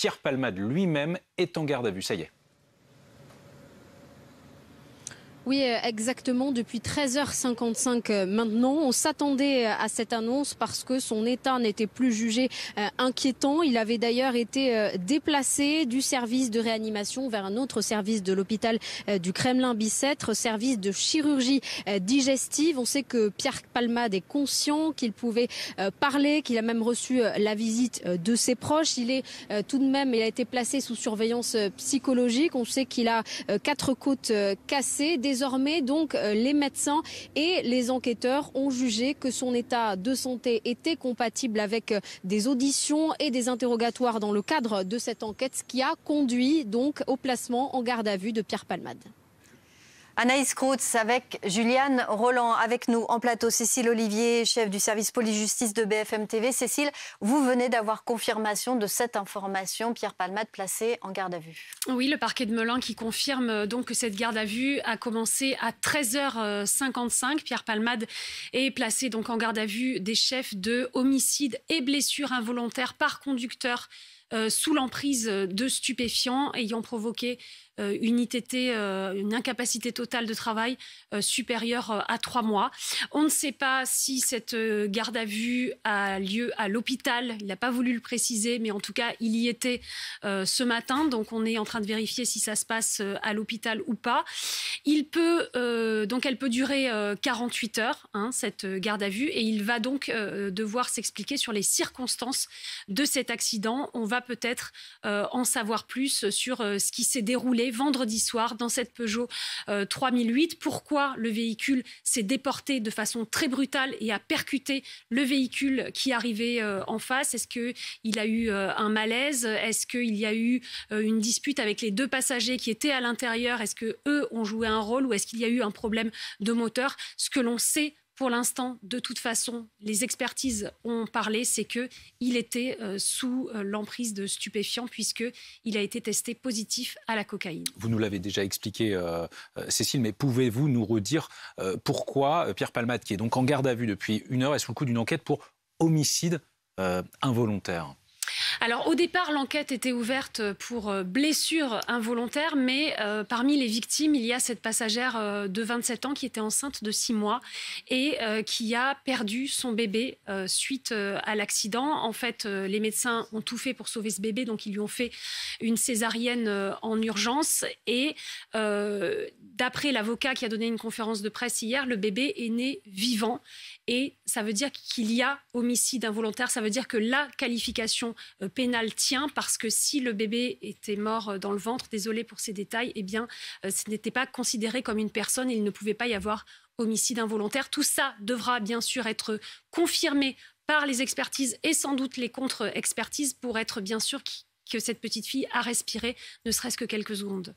Pierre Palmade lui-même est en garde à vue. Ça y est. Oui, euh, exactement. Depuis 13h55 euh, maintenant, on s'attendait euh, à cette annonce parce que son état n'était plus jugé inquiétant. Il avait d'ailleurs été déplacé du service de réanimation vers un autre service de l'hôpital du Kremlin-Bicêtre, service de chirurgie digestive. On sait que Pierre Palmade est conscient qu'il pouvait parler, qu'il a même reçu la visite de ses proches. Il est tout de même, il a été placé sous surveillance psychologique. On sait qu'il a quatre côtes cassées. Désormais, donc, euh, les médecins et les enquêteurs ont jugé que son état de santé était compatible avec euh, des auditions et des interrogatoires dans le cadre de cette enquête, ce qui a conduit donc au placement en garde à vue de Pierre Palmade. Anaïs Kroutz avec Juliane Roland, avec nous en plateau Cécile Olivier, chef du service police-justice de BFM TV. Cécile, vous venez d'avoir confirmation de cette information, Pierre Palmade placé en garde à vue. Oui, le parquet de Melun qui confirme euh, donc que cette garde à vue a commencé à 13h55. Pierre Palmade est placé donc en garde à vue des chefs de homicide et blessures involontaires par conducteur euh, sous l'emprise de stupéfiants ayant provoqué euh, une ITT, euh, une incapacité totale de travail supérieure à trois mois. On ne sait pas si cette garde à vue a lieu à l'hôpital. Il n'a pas voulu le préciser, mais en tout cas, il y était ce matin. Donc, on est en train de vérifier si ça se passe à l'hôpital ou pas. Il peut, donc, elle peut durer 48 heures, hein, cette garde à vue, et il va donc devoir s'expliquer sur les circonstances de cet accident. On va peut-être euh, en savoir plus sur euh, ce qui s'est déroulé vendredi soir dans cette Peugeot 3008, euh, pourquoi le véhicule s'est déporté de façon très brutale et a percuté le véhicule qui arrivait en face. Est-ce qu'il a eu un malaise Est-ce qu'il y a eu une dispute avec les deux passagers qui étaient à l'intérieur Est-ce qu'eux ont joué un rôle ou est-ce qu'il y a eu un problème de moteur Ce que l'on sait pour l'instant, de toute façon, les expertises ont parlé, c'est que il était euh, sous euh, l'emprise de stupéfiants puisque il a été testé positif à la cocaïne. Vous nous l'avez déjà expliqué, euh, Cécile, mais pouvez-vous nous redire pourquoi Pierre Palmade, qui est donc en garde à vue depuis une heure, est sous le coup d'une enquête pour homicide involontaire alors au départ, l'enquête était ouverte pour euh, blessure involontaire, mais euh, parmi les victimes, il y a cette passagère euh, de 27 ans qui était enceinte de 6 mois et qui a perdu son bébé suite à l'accident. En fait, les médecins ont tout fait pour sauver ce bébé, donc ils lui ont fait une césarienne en urgence. Et d'après l'avocat qui a donné une conférence de presse hier, le bébé est né vivant. Et ça veut dire qu'il y a homicide involontaire, ça veut dire que la qualification euh, pénal tient parce que si le bébé était mort euh, dans le ventre, désolé pour ces détails, eh bien, euh, ce n'était pas considéré comme une personne, et il ne pouvait pas y avoir homicide involontaire. Tout ça devra bien sûr être confirmé par les expertises et sans doute les contre-expertises pour être bien sûr que cette petite fille a respiré ne serait-ce que quelques secondes.